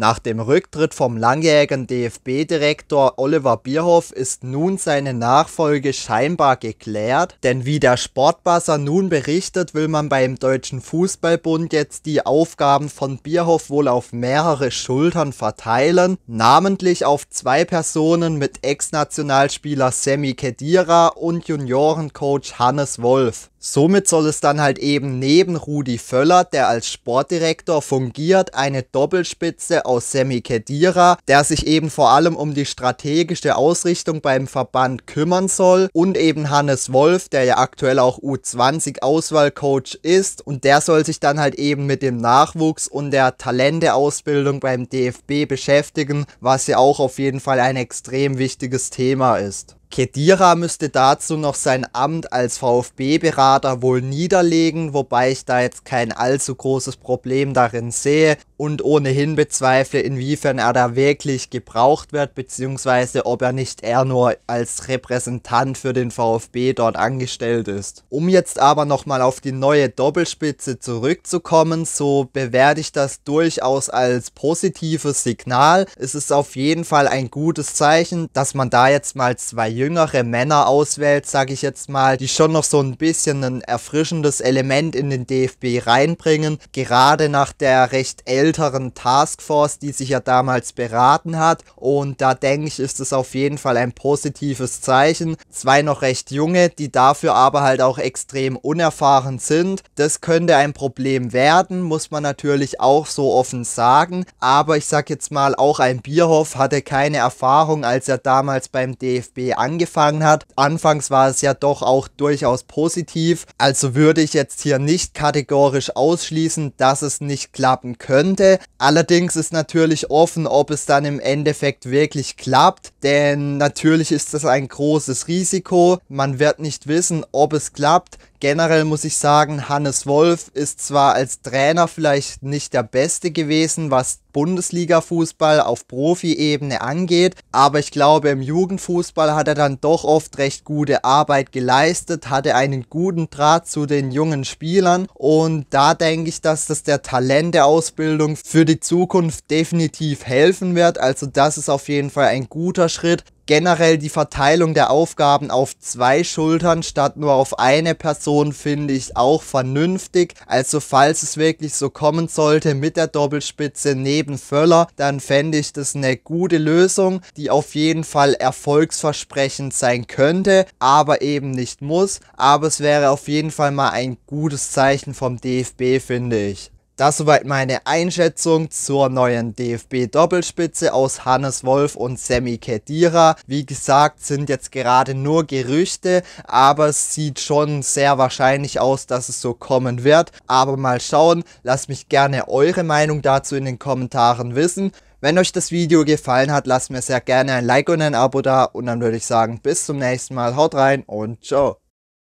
Nach dem Rücktritt vom langjährigen DFB-Direktor Oliver Bierhoff ist nun seine Nachfolge scheinbar geklärt, denn wie der Sportbasser nun berichtet, will man beim Deutschen Fußballbund jetzt die Aufgaben von Bierhoff wohl auf mehrere Schultern verteilen, namentlich auf zwei Personen mit Ex-Nationalspieler Sammy Kedira und Juniorencoach Hannes Wolf. Somit soll es dann halt eben neben Rudi Völler, der als Sportdirektor fungiert, eine Doppelspitze aus Semi Kedira, der sich eben vor allem um die strategische Ausrichtung beim Verband kümmern soll, und eben Hannes Wolf, der ja aktuell auch U20-Auswahlcoach ist, und der soll sich dann halt eben mit dem Nachwuchs und der Talenteausbildung beim DFB beschäftigen, was ja auch auf jeden Fall ein extrem wichtiges Thema ist. Kedira müsste dazu noch sein Amt als VfB-Berater wohl niederlegen, wobei ich da jetzt kein allzu großes Problem darin sehe und ohnehin bezweifle, inwiefern er da wirklich gebraucht wird, beziehungsweise ob er nicht eher nur als Repräsentant für den VfB dort angestellt ist. Um jetzt aber nochmal auf die neue Doppelspitze zurückzukommen, so bewerte ich das durchaus als positives Signal. Es ist auf jeden Fall ein gutes Zeichen, dass man da jetzt mal zwei jüngere Männer auswählt, sage ich jetzt mal, die schon noch so ein bisschen ein erfrischendes Element in den DFB reinbringen, gerade nach der recht älteren älteren Taskforce, die sich ja damals beraten hat. Und da denke ich, ist es auf jeden Fall ein positives Zeichen. Zwei noch recht junge, die dafür aber halt auch extrem unerfahren sind. Das könnte ein Problem werden, muss man natürlich auch so offen sagen. Aber ich sag jetzt mal, auch ein Bierhoff hatte keine Erfahrung, als er damals beim DFB angefangen hat. Anfangs war es ja doch auch durchaus positiv. Also würde ich jetzt hier nicht kategorisch ausschließen, dass es nicht klappen könnte könnte. Allerdings ist natürlich offen, ob es dann im Endeffekt wirklich klappt, denn natürlich ist das ein großes Risiko. Man wird nicht wissen, ob es klappt generell muss ich sagen, Hannes Wolf ist zwar als Trainer vielleicht nicht der Beste gewesen, was Bundesliga-Fußball auf Profi-Ebene angeht, aber ich glaube, im Jugendfußball hat er dann doch oft recht gute Arbeit geleistet, hatte einen guten Draht zu den jungen Spielern und da denke ich, dass das der Talenteausbildung für die Zukunft definitiv helfen wird. Also das ist auf jeden Fall ein guter Schritt generell die Verteilung der Aufgaben auf zwei Schultern statt nur auf eine Person finde ich auch vernünftig. Also falls es wirklich so kommen sollte mit der Doppelspitze neben Völler, dann fände ich das eine gute Lösung, die auf jeden Fall erfolgsversprechend sein könnte, aber eben nicht muss. Aber es wäre auf jeden Fall mal ein gutes Zeichen vom DFB, finde ich. Das soweit meine Einschätzung zur neuen DFB-Doppelspitze aus Hannes Wolf und Sammy Kedira. Wie gesagt, sind jetzt gerade nur Gerüchte, aber es sieht schon sehr wahrscheinlich aus, dass es so kommen wird. Aber mal schauen, lasst mich gerne eure Meinung dazu in den Kommentaren wissen. Wenn euch das Video gefallen hat, lasst mir sehr gerne ein Like und ein Abo da und dann würde ich sagen, bis zum nächsten Mal, haut rein und ciao.